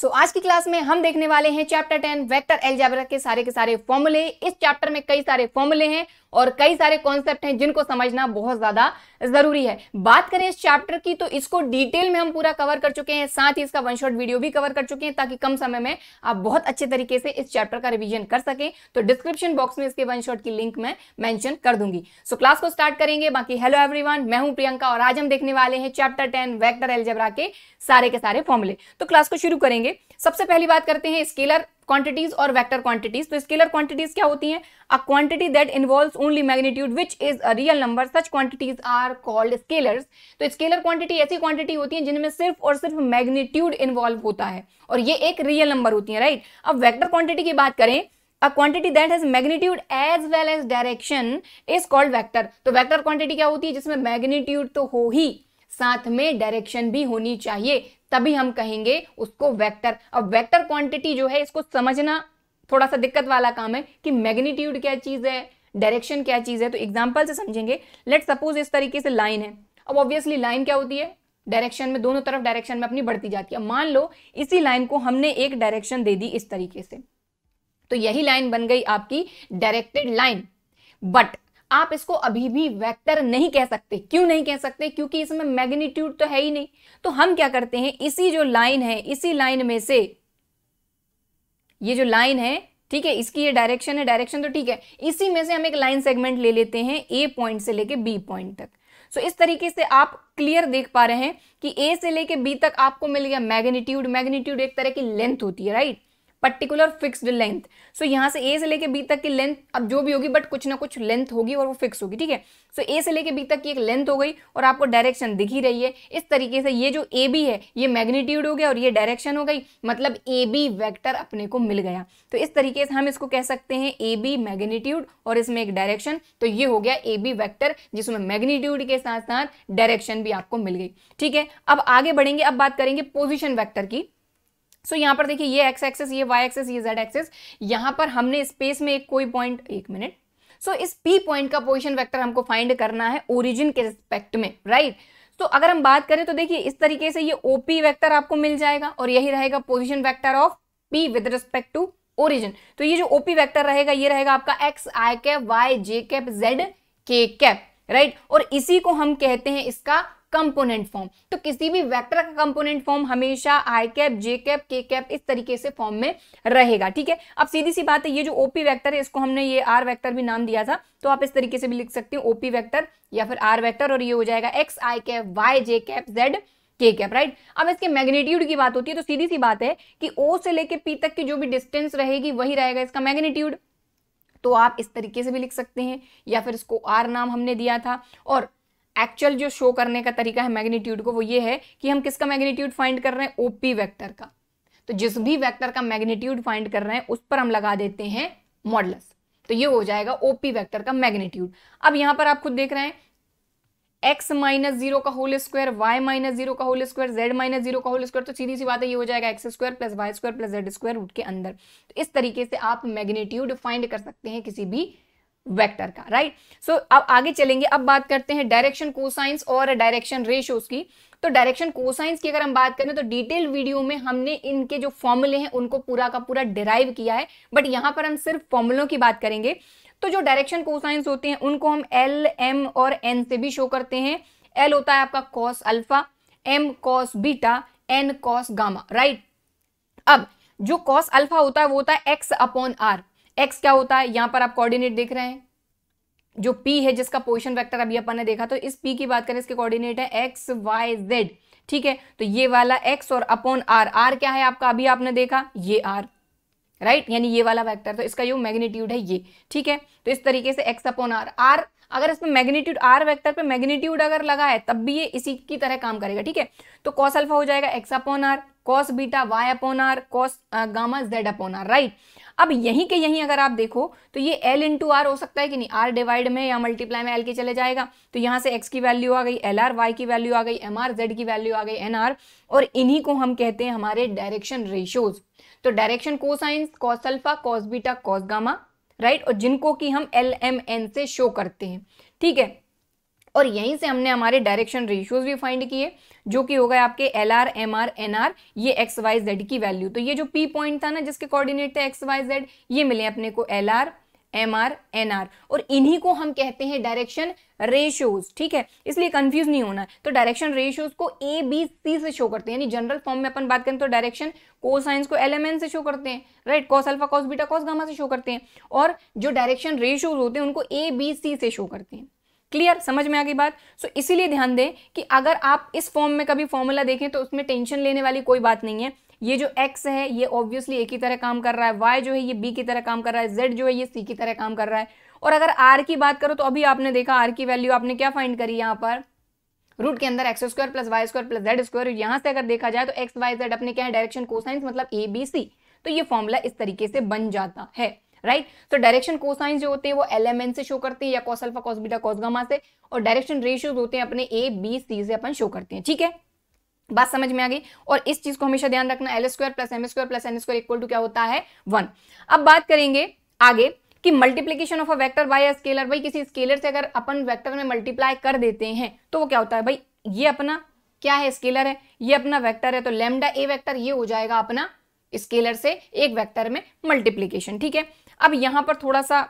सो आज की क्लास में हम देखने वाले हैं चैप्टर टेन वेक्टर एल्जेब्रा के सारे के सारे फॉर्मूले इस चैप्टर में कई सारे फॉर्मूले हैं और कई सारे कॉन्सेप्ट हैं जिनको समझना बहुत ज्यादा जरूरी है बात करें इस चैप्टर की तो इसको डिटेल में हम पूरा कवर कर चुके हैं साथ ही इसका वन शॉट वीडियो भी कवर कर चुके हैं ताकि कम समय में आप बहुत अच्छे तरीके से इस चैप्टर का रिविजन कर सकें तो डिस्क्रिप्शन बॉक्स में इसके वन शॉट की लिंक मैं मेंशन कर दूंगी सो क्लास को स्टार्ट करेंगे बाकी हेलो एवरीवन मैं हूं प्रियंका और आज हम देखने वाले हैं चैप्टर टेन वैक्टर एल्जेब्रा के सारे के सारे फॉर्मुले तो क्लास को शुरू करेंगे सबसे पहली बात करते हैं स्केलर क्वांटिटीज और वेक्टर क्वांटिटीज तो स्केलर क्वांटिटीज क्या होती हैं a quantity that involves only magnitude which is a real number such quantities are called scalars तो स्केलर क्वांटिटी ऐसी क्वांटिटी होती है जिनमें सिर्फ और सिर्फ मैग्नीट्यूड इन्वॉल्व होता है और ये एक रियल नंबर होती है राइट right? अब वैक्टर क्वांटिटी की बात करें a quantity that has magnitude as well as direction is called vector तो वैक्टर क्वांटिटी क्या होती है जिसमें मैग्नीट्यूड तो हो ही साथ में डायरेक्शन भी होनी चाहिए तभी हम कहेंगे उसको वेक्टर अब वेक्टर क्वांटिटी जो है इसको समझना थोड़ा सा दिक्कत वाला काम है कि मैग्नीट्यूड क्या चीज़ है डायरेक्शन क्या चीज़ है तो एग्जाम्पल से समझेंगे लेट सपोज इस तरीके से लाइन है अब ऑब्वियसली लाइन क्या होती है डायरेक्शन में दोनों तरफ डायरेक्शन में अपनी बढ़ती जाती है मान लो इसी लाइन को हमने एक डायरेक्शन दे दी इस तरीके से तो यही लाइन बन गई आपकी डायरेक्टेड लाइन बट आप इसको अभी भी वेक्टर नहीं कह सकते क्यों नहीं कह सकते क्योंकि इसमें मैग्नीट्यूड तो है ही नहीं तो हम क्या करते हैं इसी जो लाइन है इसी लाइन में से ये जो लाइन है ठीक है इसकी ये डायरेक्शन है डायरेक्शन तो ठीक है इसी में से हम एक लाइन सेगमेंट ले लेते हैं ए पॉइंट से लेके बी पॉइंट तक सो so, इस तरीके से आप क्लियर देख पा रहे हैं कि ए से लेके बी तक आपको मिल गया मैग्नीट्यूड मैग्नीट्यूड एक तरह की लेंथ होती है right particular fixed length so यहाँ से ए से लेके बी तक की लेंथ अब जो भी होगी बट कुछ ना कुछ लेंथ होगी और वो फिक्स होगी ठीक है सो ए से लेके बी तक की एक लेंथ हो गई और आपको डायरेक्शन दिख ही रही है इस तरीके से ये जो ए बी है ये मैग्नीट्यूड हो गया और ये डायरेक्शन हो गई मतलब ए बी वैक्टर अपने को मिल गया तो इस तरीके से हम इसको कह सकते हैं ए बी मैग्नीट्यूड और इसमें एक डायरेक्शन तो ये हो गया ए बी वैक्टर जिसमें मैग्नीट्यूड के साथ साथ डायरेक्शन भी आपको मिल गई ठीक है अब आगे बढ़ेंगे अब बात करेंगे पोजिशन वैक्टर की सो so, यहाँ पर देखिए ये एक्स एक्सेस ये वाई एक्सेस ये जेड एक्सेस यहाँ पर हमने स्पेस में एक कोई पॉइंट एक मिनट सो so, इस पी पॉइंट का पोजिशन वैक्टर हमको फाइंड करना है ओरिजिन के रिस्पेक्ट में राइट right? तो अगर हम बात करें तो देखिए इस तरीके से ये ओपी वेक्टर आपको मिल जाएगा और यही रहेगा position vector of P with respect to origin तो ये जो ओपी वेक्टर रहेगा ये रहेगा आपका X I cap Y J cap Z K cap right और इसी को हम कहते हैं इसका कंपोनेंट फॉर्म तो किसी भी वेक्टर का कंपोनेंट फॉर्म हमेशा I cap J cap K cap इस तरीके से फॉर्म में रहेगा ठीक है अब सीधी सी बात है ये जो ओपी वैक्टर है इसको हमने ये आर वैक्टर भी नाम दिया था तो आप इस तरीके से भी लिख सकते हैं ओपी वैक्टर या फिर आर वैक्टर और ये हो जाएगा X I cap Y J cap Z K cap right अब इसके मैग्नीट्यूड की बात होती है तो सीधी सी बात है कि ओ से लेके पी तक की जो भी डिस्टेंस रहेगी वही रहेगा इसका मैग्नीट्यूड तो आप इस तरीके से भी लिख सकते हैं या फिर इसको आर नाम हमने दिया था और एक्चुअल जो शो करने का तरीका है मैग्नीट्यूड को वो ये है कि हम किसका मैग्नीट्यूड फाइंड कर रहे हैं ओपी वेक्टर का तो जिस भी वेक्टर का मैग्नीट्यूड फाइंड कर रहे हैं उस पर हम लगा देते हैं मॉडलस तो ये हो जाएगा ओपी वेक्टर का मैग्नीट्यूड अब यहां पर आप खुद देख रहे हैं एक्स माइनस जीरो का whole square Y minus zero का whole square Z minus zero का होल स्क्वायर तो सीधी सी बात है ये हो जाएगा X square plus Y square plus Z square root के अंदर तो इस तरीके से आप मैग्नीट्यूड फाइंड कर सकते हैं किसी भी वेक्टर का राइट सो so, अब आगे चलेंगे अब बात करते हैं डायरेक्शन कोसाइंस और डायरेक्शन रेशियोज की तो डायरेक्शन कोसाइंस की अगर हम बात करें तो डिटेल वीडियो में हमने इनके जो फॉर्मूले हैं उनको पूरा का पूरा डिराइव किया है बट यहां पर हम सिर्फ फॉर्मुलों की बात करेंगे तो जो डायरेक्शन कोसाइंस होते हैं उनको हम एल एम और एन से भी शो करते हैं एल होता है आपका cos alpha M cos beta N cos gamma right अब जो कॉस अल्फा होता है वो होता है एक्स अपॉन आर एक्स क्या होता है यहां पर आप कॉर्डिनेट देख रहे हैं जो पी है जिसका पोजिशन वेक्टर अभी अपन ने देखा तो इस पी की बात करें इसके कोऑर्डिनेट है एक्स वाई जेड ठीक है तो ये वाला एक्स और अपॉन आर आर क्या है आपका अभी आपने देखा ये आर राइट यानी ये वाला वेक्टर तो इसका यू मैग्नीट्यूड है ये ठीक है तो इस तरीके से एक्स अपॉन आर आर अगर इसमें मैग्नीट्यूड आर वेक्टर पे मैग्नीट्यूड अगर लगा है तब भी ये इसी की तरह काम करेगा ठीक है तो कॉस अल्फा हो जाएगा X upon R cos beta Y upon R cos gamma Z upon R right अब यहीं के यहीं अगर आप देखो तो ये एल इंटू आर हो सकता है कि नहीं आर डिवाइड में या मल्टीप्लाई में एल के चले जाएगा तो यहाँ से एक्स की वैल्यू आ गई एल आर वाई की वैल्यू आ गई एम आर जेड की वैल्यू आ गई एन आर और इन्हीं को हम कहते हैं हमारे डायरेक्शन रेशियोज तो direction cosines cos alpha cos beta cos gamma right और जिनको कि हम एल एम एन से शो करते हैं ठीक है और यहीं से हमने हमारे डायरेक्शन रेशियोज भी फाइंड किए जो कि हो गए आपके L R M R N R ये एक्स वाई जेड की वैल्यू तो ये जो पी पॉइंट था ना जिसके कोऑर्डिनेट थे एक्स वाई जेड ये मिले अपने को L R M R N R और इन्हीं को हम कहते हैं डायरेक्शन रेशियोज ठीक है इसलिए कंफ्यूज नहीं होना तो डायरेक्शन रेशियोज को ए बी सी से शो करते हैं यानी जनरल फॉर्म में अपन बात करें तो डायरेक्शन को साइंस को एलिमेंट से शो करते हैं right cos alpha cos beta cos gamma से शो करते हैं और जो डायरेक्शन रेशियोज होते हैं उनको ए बी सी से शो करते हैं क्लियर समझ में आ गई बात सो so, इसीलिए ध्यान दें कि अगर आप इस फॉर्म में कभी फॉर्मूला देखें तो उसमें टेंशन लेने वाली कोई बात नहीं है ये जो एक्स है ये ऑब्वियसली ए की तरह काम कर रहा है वाई जो है ये बी की तरह काम कर रहा है जेड जो है ये सी की तरह काम कर रहा है और अगर आर की बात करो तो अभी आपने देखा आर की वैल्यू आपने क्या फाइंड करी यहाँ पर रूट के अंदर X square plus Y square plus Z square यहाँ से अगर देखा जाए तो एक्स वाई जेड अपने क्या है डायरेक्शन कोसाइंस मतलब ए बी सी तो ये फॉर्मूला इस तरीके से बन जाता है राइट तो डायरेक्शन कोसाइंस जो होते हैं वो एल से शो करते हैं या cos alpha cos beta cos gamma से और डायरेक्शन रेशियोज होते हैं अपने ए बी सी से अपन शो करते हैं ठीक है बात समझ में आ गई और इस चीज को हमेशा ध्यान रखना L square plus M square plus N square equal to क्या होता है वन अब बात करेंगे आगे कि multiplication of a vector by scalar भाई किसी स्केलर से अगर अपन वेक्टर में मल्टीप्लाई कर देते हैं तो वो क्या होता है भाई ये अपना क्या है स्केलर है ये अपना वेक्टर है तो लेमडा ए वैक्टर ये हो जाएगा अपना स्केलर से एक वैक्टर में मल्टीप्लीकेशन ठीक है अब यहां पर थोड़ा सा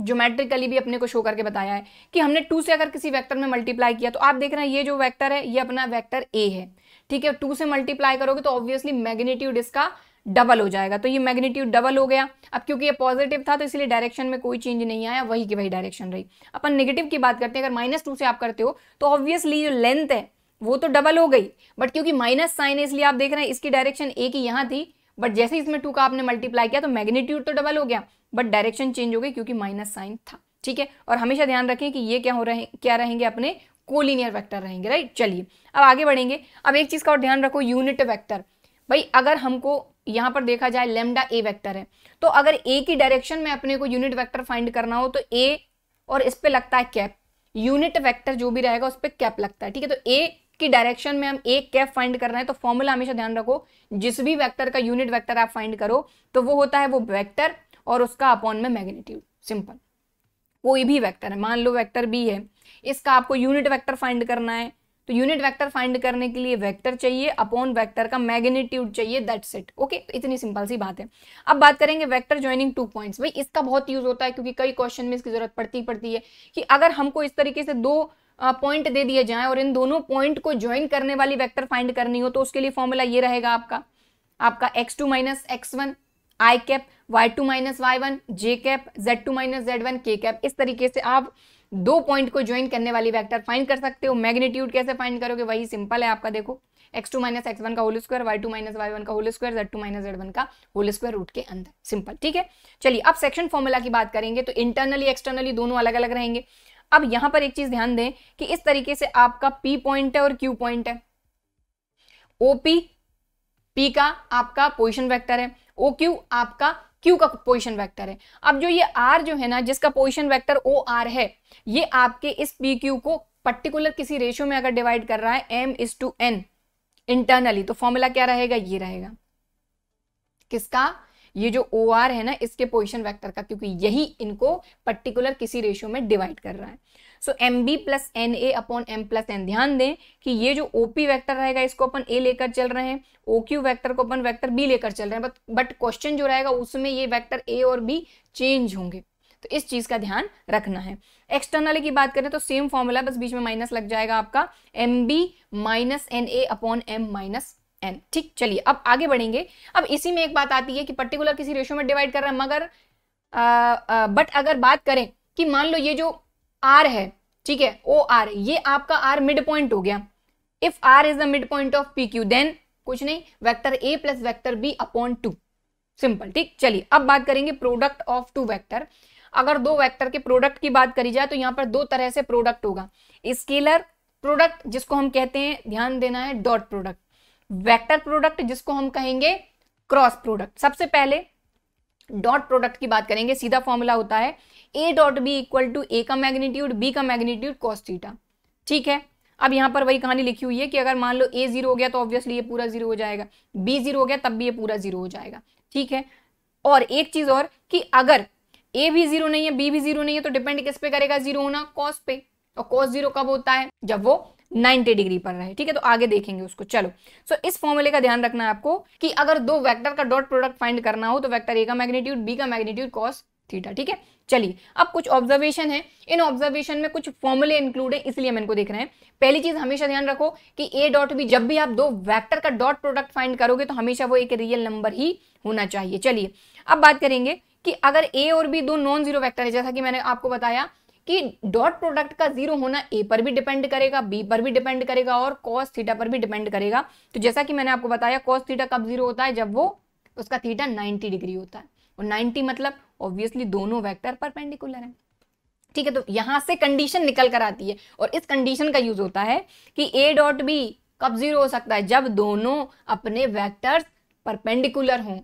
ज्योमेट्रिकली भी अपने को शो करके बताया है कि हमने टू से अगर किसी वेक्टर में मल्टीप्लाई किया तो आप देख रहे हैं ये जो वेक्टर है ये अपना वेक्टर ए है ठीक है टू से मल्टीप्लाई करोगे तो ऑब्वियसली मैग्नीट्यूड इसका डबल हो जाएगा तो ये मैग्नीट्यूड डबल हो गया अब क्योंकि ये पॉजिटिव था तो इसलिए डायरेक्शन में कोई चेंज नहीं आया वही की वही डायरेक्शन रही अपन नेगेटिव की बात करते हैं अगर माइनस टू से आप करते हो तो ऑब्वियसली जो लेंथ है वो तो डबल हो गई बट क्योंकि माइनस साइन है इसलिए आप देख रहे हैं इसकी डायरेक्शन एक ही यहाँ थी बट जैसे इसमें टू का आपने मल्टीप्लाई किया तो मैग्नीट्यूड तो डबल हो गया बट डायरेक्शन चेंज हो गई क्योंकि माइनस साइन था ठीक है और हमेशा ध्यान रखें कि ये क्या हो रहे क्या रहेंगे अपने कोलिनियर वैक्टर रहेंगे राइट चलिए अब आगे बढ़ेंगे अब एक चीज़ का और ध्यान रखो यूनिट वैक्टर भाई अगर हमको यहाँ पर देखा जाए लेमडा ए वेक्टर है तो अगर ए की डायरेक्शन में अपने को यूनिट वेक्टर फाइंड करना हो तो ए और इस पे लगता है कैप यूनिट वेक्टर जो भी रहेगा उस पर कैप लगता है ठीक है तो ए की डायरेक्शन में हम ए कैप फाइंड करना है तो फॉर्मूला हमेशा ध्यान रखो जिस भी वैक्टर का यूनिट वैक्टर आप फाइंड करो तो वो होता है वो वैक्टर और उसका अपॉन में मैग्नीट्यूड सिंपल कोई भी वेक्टर है मान लो वेक्टर बी है इसका आपको यूनिट वेक्टर फाइंड करना है तो यूनिट वेक्टर फाइंड करने के लिए वेक्टर चाहिए अपॉन वेक्टर का मैग्नीट्यूड चाहिए दैट्स इट ओके इतनी सिंपल सी बात है अब बात करेंगे वेक्टर ज्वाइनिंग टू पॉइंट्स भाई इसका बहुत यूज होता है क्योंकि कई क्वेश्चन में इसकी जरूरत पड़ती पड़ती है कि अगर हमको इस तरीके से दो पॉइंट दे दिए जाए और इन दोनों पॉइंट को ज्वाइन करने वाली वैक्टर फाइंड करनी हो तो उसके लिए फॉर्मूला ये रहेगा आपका आपका X two minus X one I cap Y two minus Y one J cap Z two minus Z one K cap इस तरीके से आप दो पॉइंट को ज्वाइन करने वाली वेक्टर फाइंड कर सकते हो मैग्नीट्यूड कैसे फाइंड करोगे वही सिंपल है आपका देखो X two minus X one का whole square Y two minus Y one का whole square Z two minus Z one का होल स्क्वायर रूट के अंदर सिंपल ठीक है चलिए अब सेक्शन फॉर्मूला की बात करेंगे तो इंटरनली एक्सटर्नली दोनों अलग अलग रहेंगे अब यहां पर एक चीज ध्यान दें कि इस तरीके से आपका पी पॉइंट है और क्यू पॉइंट है ओपी पी का आपका पोजिशन वैक्टर है ओ क्यू आपका क्यू का पोजिशन वैक्टर है अब जो ये आर जो है ना जिसका पोजिशन वैक्टर ओ आर है ये आपके इस पी क्यू को पर्टिकुलर किसी रेशियो में अगर डिवाइड कर रहा है M is to N internally तो फॉर्मूला क्या रहेगा ये रहेगा किसका ये जो ओ आर है ना इसके पोजिशन वैक्टर का क्योंकि यही इनको पर्टिकुलर किसी रेशियो में डिवाइड कर रहा है so M B plus N A upon M plus N ध्यान दें कि ये जो ओ पी वैक्टर रहेगा इसको अपन ए लेकर चल रहे हैं ओ क्यू वैक्टर को अपन वैक्टर बी लेकर चल रहे हैं बट बट क्वेश्चन जो रहेगा उसमें ये वैक्टर ए और बी चेंज होंगे तो इस चीज का ध्यान रखना है एक्सटर्नल की बात करें तो सेम फॉर्मूला बस बीच में माइनस लग जाएगा आपका M B minus N A upon M minus N ठीक चलिए अब आगे बढ़ेंगे अब इसी में एक बात आती है कि पर्टिकुलर किसी रेशो में डिवाइड कर रहा है मगर आ, आ, बट अगर बात करें कि मान लो ये जो आर है ठीक है ओ आर ये आपका आर मिड पॉइंट हो गया if R is the mid point of P Q then कुछ नहीं vector A plus vector B upon two simple ठीक चलिए अब बात करेंगे प्रोडक्ट ऑफ टू वेक्टर अगर दो वेक्टर के प्रोडक्ट की बात करी जाए तो यहाँ पर दो तरह से प्रोडक्ट होगा स्केलर प्रोडक्ट जिसको हम कहते हैं ध्यान देना है डॉट प्रोडक्ट वेक्टर प्रोडक्ट जिसको हम कहेंगे क्रॉस प्रोडक्ट सबसे पहले डॉट प्रोडक्ट की बात करेंगे सीधा फॉर्मूला होता है A dot B equal to A का मैग्नीट्यूड बी का मैग्नीट्यूड थीटा ठीक है अब यहाँ पर वही कहानी लिखी हुई है कि अगर मान लो ए जीरो हो गया तो ऑब्वियसली ये पूरा जीरो हो जाएगा बी जीरो हो गया तब भी ये पूरा जीरो हो जाएगा ठीक है और एक चीज और कि अगर ए भी जीरो नहीं है बी भी जीरो नहीं है तो डिपेंड किस पे करेगा जीरो होना कॉस पे और कॉस जीरो कब होता है जब वो 90 डिग्री पर रहे ठीक है तो आगे देखेंगे उसको चलो सो so, इस फॉर्मूले का ध्यान रखना है आपको कि अगर दो वेक्टर का डॉट प्रोडक्ट फाइंड करना हो तो वेक्टर ए का मैग्नीट्यूड बी का मैग्नीट्यूड कॉस थीटा ठीक है चलिए अब कुछ ऑब्जर्वेशन है इन ऑब्जर्वेशन में कुछ फॉर्मूले इंक्लूड है इसलिए हम इनको देख रहे हैं पहली चीज हमेशा ध्यान रखो कि ए डॉट बी जब भी आप दो वैक्टर का डॉट प्रोडक्ट फाइंड करोगे तो हमेशा वो एक रियल नंबर ही होना चाहिए चलिए अब बात करेंगे कि अगर ए और बी दो नॉन जीरो वैक्टर है जैसा कि मैंने आपको बताया कि डॉट प्रोडक्ट का जीरो होना ए पर भी डिपेंड करेगा बी पर भी डिपेंड करेगा और कॉस थीटा पर भी डिपेंड करेगा तो जैसा कि मैंने आपको बताया कॉस थीटा कब जीरो होता है जब वो उसका थीटा 90 डिग्री होता है और 90 मतलब ऑब्वियसली दोनों वेक्टर परपेंडिकुलर है ठीक है तो यहां से कंडीशन निकल कर आती है और इस कंडीशन का यूज होता है कि ए डॉट बी कब जीरो हो सकता है जब दोनों अपने वेक्टर्स परपेंडिकुलर हों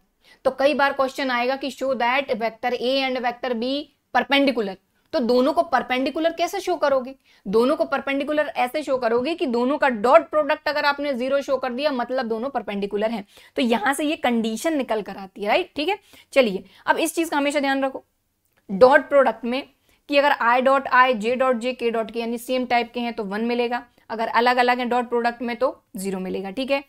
तो कई बार क्वेश्चन आएगा कि show that vector A and vector B perpendicular तो दोनों को परपेंडिकुलर कैसे शो करोगे दोनों को परपेंडिकुलर ऐसे शो करोगे कि दोनों का डॉट प्रोडक्ट अगर आपने जीरो शो कर दिया मतलब दोनों परपेंडिकुलर हैं तो यहां से ये कंडीशन निकल कर आती है राइट ठीक है चलिए अब इस चीज का हमेशा ध्यान रखो डॉट प्रोडक्ट में कि अगर I dot I J dot J के डॉट के यानी सेम टाइप के हैं तो वन मिलेगा अगर अलग अलग है डॉट प्रोडक्ट में तो जीरो मिलेगा ठीक है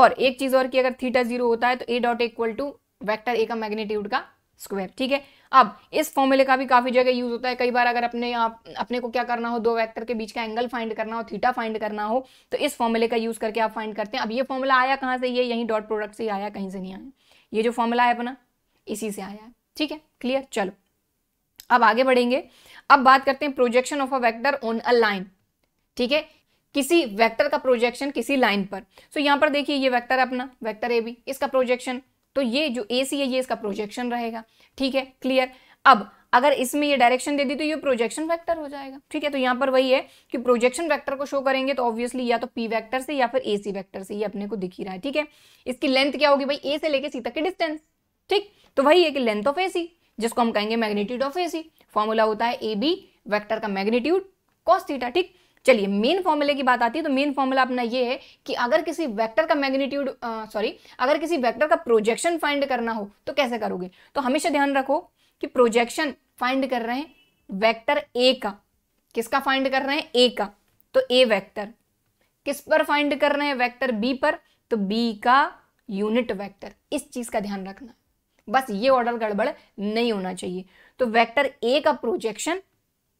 और एक चीज और कि अगर थीटा जीरो होता है तो A dot equal to vector A का मैग्नेट्यूड का स्क्वायर ठीक है अब इस फॉर्मूले का भी काफ़ी जगह यूज़ होता है कई बार अगर अपने आप अपने को क्या करना हो दो वेक्टर के बीच का एंगल फाइंड करना हो थीटा फाइंड करना हो तो इस फॉर्मूले का यूज़ करके आप फाइंड करते हैं अब ये फॉर्मूला आया कहाँ से ये यहीं डॉट प्रोडक्ट से आया कहीं से नहीं आया ये जो फॉर्मूला है अपना इसी से आया है ठीक है क्लियर चलो अब आगे बढ़ेंगे अब बात करते हैं projection of a vector on a line ठीक है किसी वेक्टर का प्रोजेक्शन किसी लाइन पर सो so, यहां पर देखिए ये वेक्टर अपना वेक्टर ए बी इसका प्रोजेक्शन तो ये जो ए सी है ये इसका प्रोजेक्शन रहेगा ठीक है क्लियर अब अगर इसमें ये डायरेक्शन दे दी तो ये प्रोजेक्शन वेक्टर हो जाएगा ठीक है तो यहाँ पर वही है कि प्रोजेक्शन वेक्टर को शो करेंगे तो ऑब्वियसली या तो पी वेक्टर से या फिर ए सी वेक्टर से ये अपने को दिखी रहा है ठीक है इसकी लेंथ क्या होगी भाई ए से लेके सी तक की डिस्टेंस ठीक तो वही है कि लेंथ ऑफ ए सी जिसको हम कहेंगे magnitude of A C formula होता है ए बी वैक्टर का मैग्नीट्यूड कॉस थीटा ठीक चलिए मेन फॉर्मूले की बात आती है तो मेन फॉर्मूला अपना ये है कि अगर किसी वेक्टर का मैग्नीट्यूड सॉरी अगर किसी वेक्टर का प्रोजेक्शन फाइंड करना हो तो कैसे करोगे तो हमेशा ध्यान रखो कि प्रोजेक्शन फाइंड कर रहे हैं वेक्टर ए का किसका फाइंड कर रहे हैं ए का तो ए वेक्टर किस पर फाइंड कर रहे हैं वेक्टर बी पर तो बी का यूनिट वेक्टर इस चीज़ का ध्यान रखना बस ये ऑर्डर गड़बड़ नहीं होना चाहिए तो वेक्टर ए का प्रोजेक्शन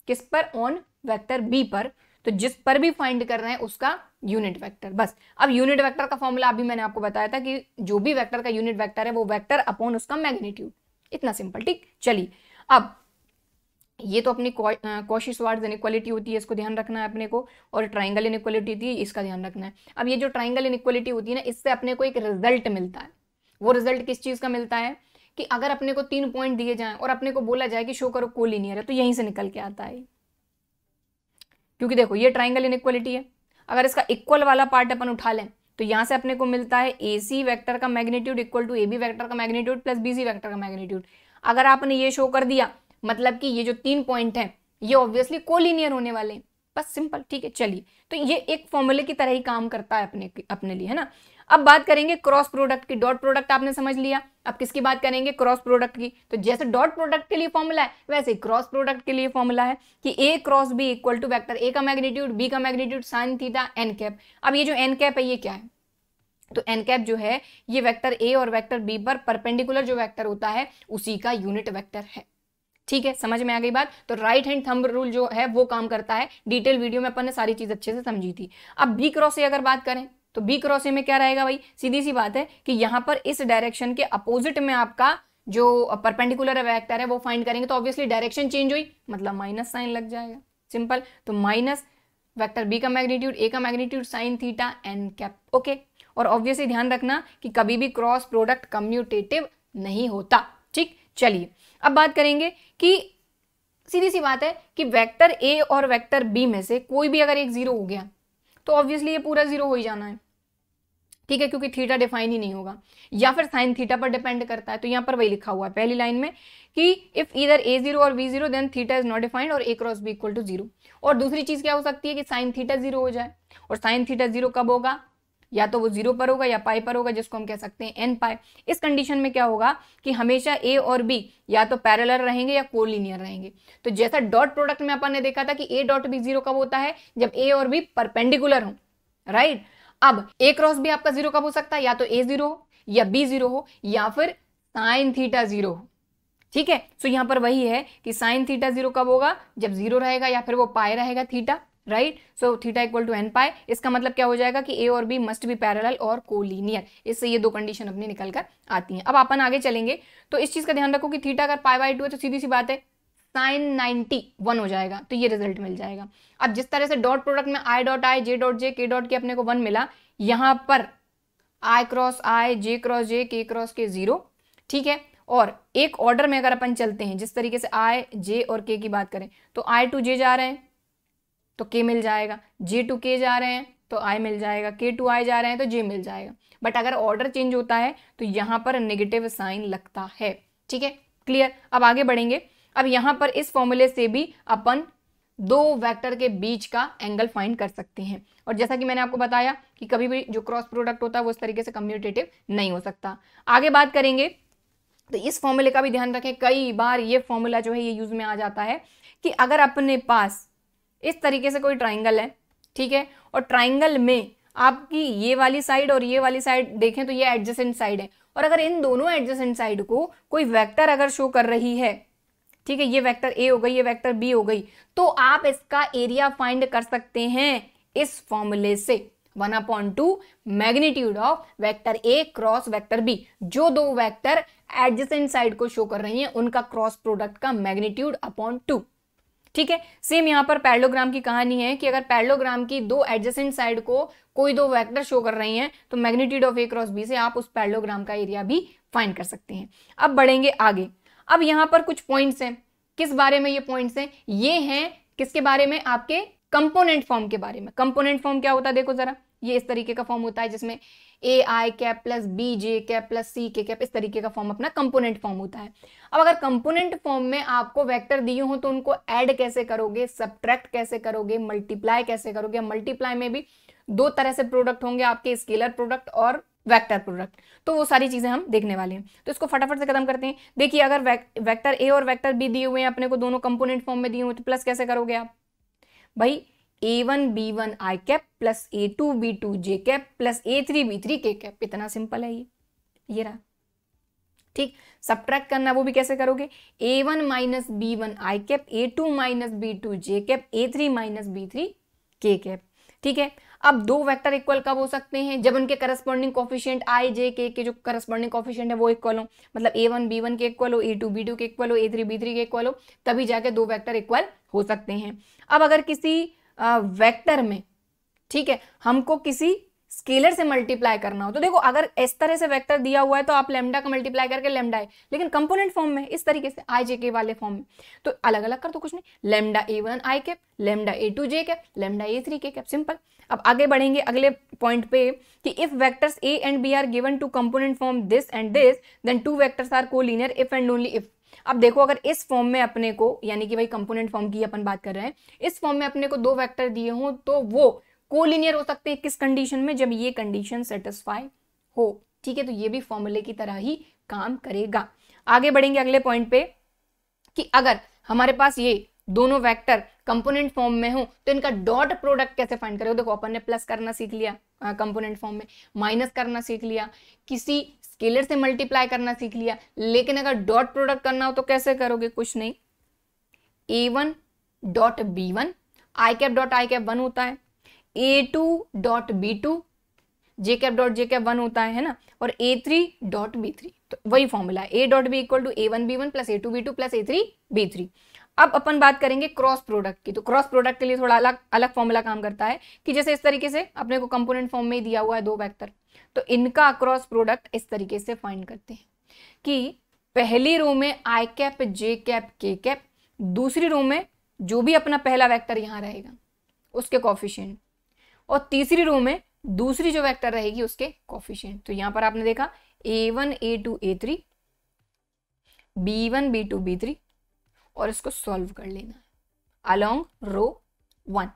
किस पर ऑन वेक्टर बी पर तो जिस पर भी फाइंड कर रहे हैं उसका यूनिट वेक्टर बस अब यूनिट वेक्टर का फॉर्मूला अभी मैंने आपको बताया था कि जो भी वेक्टर का यूनिट वेक्टर है वो वेक्टर अपॉन उसका मैग्नीट्यूड इतना सिंपल ठीक चलिए अब ये तो अपनी कॉशिश वार्ड इनक्वालिटी होती है इसको ध्यान रखना है अपने को और ट्राइंगल इनक्वालिटी होती है इसका ध्यान रखना है अब ये जो ट्राइंगल इनक्वालिटी होती है ना इससे अपने को एक रिजल्ट मिलता है वो रिजल्ट किस चीज़ का मिलता है कि अगर अपने को तीन पॉइंट दिए जाएं और अपने को बोला जाए कि शो करो कोलिनियर है तो यहीं से निकल के आता है क्योंकि देखो ये ट्राइंगल इन है अगर इसका इक्वल वाला पार्ट अपन उठा लें तो यहां से अपने को मिलता है ए सी वैक्टर का magnitude equal to A B vector का magnitude plus B C vector का मैग्नीट्यूड अगर आपने ये शो कर दिया मतलब कि ये जो तीन पॉइंट हैं ये ऑब्वियसली कोलिनियर होने वाले हैं बस सिंपल ठीक है चलिए तो ये एक फॉर्मूले की तरह ही काम करता है अपने अपने लिए है ना अब बात करेंगे क्रॉस प्रोडक्ट की डॉट प्रोडक्ट आपने समझ लिया अब किसकी बात करेंगे क्रॉस प्रोडक्ट की तो जैसे डॉट प्रोडक्ट के लिए फॉर्मूला है वैसे क्रॉस प्रोडक्ट के लिए फॉर्मूला है कि A cross B equal to vector A का मैग्नीट्यूड बी का magnitude sine theta N cap अब ये जो एन कैप है ये क्या है तो एन कैप जो है ये वेक्टर ए और वेक्टर बी पर परपेंडिकुलर जो वेक्टर होता है उसी का यूनिट वेक्टर है ठीक है समझ में आ गई बात तो राइट हैंड थंब रूल जो है वो काम करता है डिटेल वीडियो में अपन ने सारी चीज़ अच्छे से समझी थी अब बी क्रॉस ए अगर बात करें तो बी क्रॉस ए में क्या रहेगा भाई सीधी सी बात है कि यहां पर इस डायरेक्शन के अपोजिट में आपका जो परपेंडिकुलर वेक्टर है वो फाइंड करेंगे तो ऑब्वियसली डायरेक्शन चेंज हुई मतलब माइनस साइन लग जाएगा सिंपल तो माइनस वेक्टर बी का मैग्नीट्यूड ए का magnitude sine theta N cap okay और ऑब्वियसली ध्यान रखना कि कभी भी क्रॉस प्रोडक्ट कम्यूटेटिव नहीं होता ठीक चलिए अब बात करेंगे कि सीधी सी बात है कि वेक्टर ए और वेक्टर बी में से कोई भी अगर एक जीरो हो गया तो ऑब्वियसली ये पूरा जीरो हो ही जाना है ठीक है क्योंकि थीटा डिफाइन ही नहीं होगा या फिर साइन थीटा पर डिपेंड करता है तो यहां पर वही लिखा हुआ है पहली लाइन में कि इफ इधर ए जीरो और B zero then theta is not defined और A cross B equal to zero और दूसरी चीज क्या हो सकती है कि साइन थीटा जीरो हो जाए और साइन थीटा जीरो कब होगा या तो वो जीरो पर होगा या पाई पर होगा जिसको हम कह सकते हैं एन पाई इस कंडीशन में क्या होगा कि हमेशा ए और बी या तो पैरेलल रहेंगे या कोलिनियर रहेंगे तो जैसा डॉट प्रोडक्ट में अपन ने देखा था कि ए डॉट बी जीरो कब होता है जब ए और बी परपेंडिकुलर हो राइट अब ए क्रॉस बी आपका जीरो कब हो सकता है या तो ए जीरो हो या बी जीरो हो या फिर साइन थीटा जीरो हो ठीक है सो यहां पर वही है कि साइन थीटा जीरो कब होगा जब जीरो रहेगा या फिर वो पाए रहेगा theta right so theta equal to N pi इसका मतलब क्या हो जाएगा कि ए और बी मस्ट बी पैरेलल और कोलिनियर इससे ये दो कंडीशन अपनी निकल कर आती हैं अब अपन आगे चलेंगे तो इस चीज़ का ध्यान रखो कि थीटा अगर पाई बाई टू है तो सीधी सी बात है साइन नाइन्टी वन हो जाएगा तो ये रिजल्ट मिल जाएगा अब जिस तरह से डॉट प्रोडक्ट में I dot I J dot J के डॉट के अपने को वन मिला यहाँ पर आई क्रॉस आई जे क्रॉस जे के क्रॉस के जीरो ठीक है और एक ऑर्डर में अगर अपन चलते हैं जिस तरीके से आई जे और के की बात करें तो आई टू जे जा रहे हैं तो के मिल जाएगा जे टू के जा रहे हैं तो आई मिल जाएगा के टू आई जा रहे हैं तो जे मिल जाएगा बट अगर ऑर्डर चेंज होता है तो यहाँ पर नेगेटिव साइन लगता है ठीक है क्लियर अब आगे बढ़ेंगे अब यहाँ पर इस फॉर्मूले से भी अपन दो वेक्टर के बीच का एंगल फाइंड कर सकते हैं और जैसा कि मैंने आपको बताया कि कभी भी जो क्रॉस प्रोडक्ट होता है वो इस तरीके से कम्यूटेटिव नहीं हो सकता आगे बात करेंगे तो इस फॉर्मूले का भी ध्यान रखें कई बार ये फॉर्मूला जो है ये यूज में आ जाता है कि अगर अपने पास इस तरीके से कोई ट्राइंगल है ठीक है और ट्राइंगल में आपकी ये वाली साइड और ये वाली साइड देखें तो ये एडजस्टेंट साइड है और अगर इन दोनों एडजस्टेंट साइड को कोई वेक्टर अगर शो कर रही है ठीक है ये वेक्टर ए हो गई ये वेक्टर बी हो गई तो आप इसका एरिया फाइंड कर सकते हैं इस फॉर्मूले से one upon two magnitude of vector A cross vector B जो दो वेक्टर एडजस्टेंट साइड को शो कर रही हैं उनका क्रॉस प्रोडक्ट का मैग्नीट्यूड अपॉन टू ठीक है सेम यहां पर पैरलोग्राम की कहानी है कि अगर पैरलोग्राम की दो एडजेसेंट साइड को कोई दो वेक्टर शो कर रही हैं तो magnitude of A cross B से आप उस पैरलोग्राम का एरिया भी फाइन कर सकते हैं अब बढ़ेंगे आगे अब यहां पर कुछ पॉइंट्स हैं किस बारे में ये पॉइंट्स हैं ये हैं किसके बारे में आपके कंपोनेंट फॉर्म के बारे में कंपोनेंट फॉर्म क्या होता है देखो जरा ये इस तरीके का फॉर्म होता है जिसमें A I cap plus B J cap plus C K cap इस तरीके का फॉर्म अपना कंपोनेंट फॉर्म होता है अब अगर कंपोनेंट फॉर्म में आपको वेक्टर दिए हो तो उनको ऐड कैसे करोगे सब्ट्रैक्ट कैसे करोगे मल्टीप्लाई कैसे करोगे मल्टीप्लाई में भी दो तरह से प्रोडक्ट होंगे आपके स्केलर प्रोडक्ट और वेक्टर प्रोडक्ट तो वो सारी चीज़ें हम देखने वाले हैं तो इसको फटाफट से खत्म करते हैं देखिए अगर वेक्टर ए और वेक्टर बी दिए हुए हैं अपने को दोनों कंपोनेंट फॉर्म में दिए हुए तो प्लस कैसे करोगे आप भाई A one B one I cap plus A two B two J cap plus A three B three K cap इतना सिंपल है ये ये रहा ठीक सब्ट्रैक्ट करना वो भी कैसे करोगे A one minus B one I cap A two minus B two J cap A three minus B three K cap ठीक है अब दो वेक्टर इक्वल कब हो सकते हैं जब उनके करस्पॉन्डिंग कॉफिशियंट आई जे के के जो करस्पॉन्डिंग कॉफिशियंट है वो इक्वल हो मतलब ए वन बी वन के इक्वल हो ए टू बी टू के इक्वल हो ए थ्री बी थ्री के इक्वल हो तभी जाके दो वेक्टर इक्वल हो सकते हैं अब अगर किसी वेक्टर में ठीक है हमको किसी स्केलर से मल्टीप्लाई करना हो तो देखो अगर इस तरह से वेक्टर दिया हुआ है तो आप लेमडा का मल्टीप्लाई करके लेमडा है लेकिन कंपोनेंट फॉर्म में इस तरीके से आई जे के वाले फॉर्म में तो अलग अलग कर तो कुछ नहीं lambda A one I cap lambda A two J cap lambda A three K cap simple अब आगे बढ़ेंगे अगले पॉइंट पे कि if vectors A and B are given to component form this and this then two vectors are को if and only if अब देखो अगर इस फॉर्म में अपने को यानी कि भाई कंपोनेंट फॉर्म की अपन बात कर रहे हैं इस फॉर्म में अपने को दो वैक्टर दिए हों तो वो कोलिनियर हो सकते हैं किस कंडीशन में जब ये कंडीशन सेटिस्फाई हो ठीक है तो ये भी फॉर्मूले की तरह ही काम करेगा आगे बढ़ेंगे अगले पॉइंट पे कि अगर हमारे पास ये दोनों वेक्टर कंपोनेंट फॉर्म में हो तो इनका डॉट प्रोडक्ट कैसे फाइंड करेगा देखो अपन ने प्लस करना सीख लिया कंपोनेंट फॉर्म में माइनस करना सीख लिया किसी स्केलर से मल्टीप्लाई करना सीख लिया लेकिन अगर डॉट प्रोडक्ट करना हो तो कैसे करोगे कुछ नहीं A one dot B one I cap dot I cap one होता है A two dot B two J cap dot J cap one होता है ना और A three dot B three तो वही फॉर्मूला है A dot B equal to A one B one plus A two B two plus A three B three अब अपन बात करेंगे क्रॉस प्रोडक्ट की तो क्रॉस प्रोडक्ट के लिए थोड़ा अलग अलग फॉर्मूला काम करता है कि जैसे इस तरीके से अपने को कंपोनेंट फॉर्म में ही दिया हुआ है दो वेक्टर तो इनका अक्रॉस प्रोडक्ट इस तरीके से फाइंड करते हैं कि पहली रो में I cap J cap K cap दूसरी रो में जो भी अपना पहला वेक्टर यहाँ रहेगा उसके कॉफिशियंट और तीसरी रो में दूसरी जो वेक्टर रहेगी उसके कॉफिशियंट तो यहाँ पर आपने देखा A one A two A three B one B two B three और इसको सॉल्व कर लेना अलोंग रो वन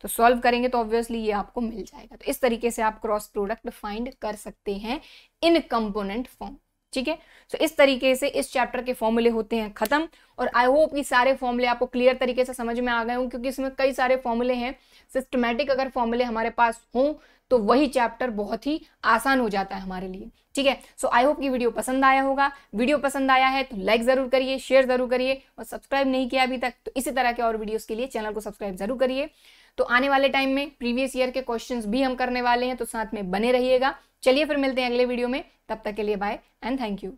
तो सॉल्व करेंगे तो ऑब्वियसली ये आपको मिल जाएगा तो इस तरीके से आप क्रॉस प्रोडक्ट फाइंड कर सकते हैं इन कंपोनेंट फॉर्म ठीक है सो इस तरीके से इस चैप्टर के फॉर्मूले होते हैं खत्म और आई होप ये सारे फॉर्मूले आपको क्लियर तरीके से समझ में आ गए हों क्योंकि इसमें कई सारे फॉर्मूले हैं सिस्टमेटिक अगर फॉर्मूले हमारे पास हों तो वही चैप्टर बहुत ही आसान हो जाता है हमारे लिए ठीक है सो आई होप कि वीडियो पसंद आया होगा वीडियो पसंद आया है तो लाइक ज़रूर करिए शेयर ज़रूर करिए और सब्सक्राइब नहीं किया अभी तक तो इसी तरह के और वीडियोस के लिए चैनल को सब्सक्राइब ज़रूर करिए तो आने वाले टाइम में प्रीवियस ईयर के क्वेश्चन भी हम करने वाले हैं तो साथ में बने रहिएगा चलिए फिर मिलते हैं अगले वीडियो में तब तक के लिए बाय एंड थैंक यू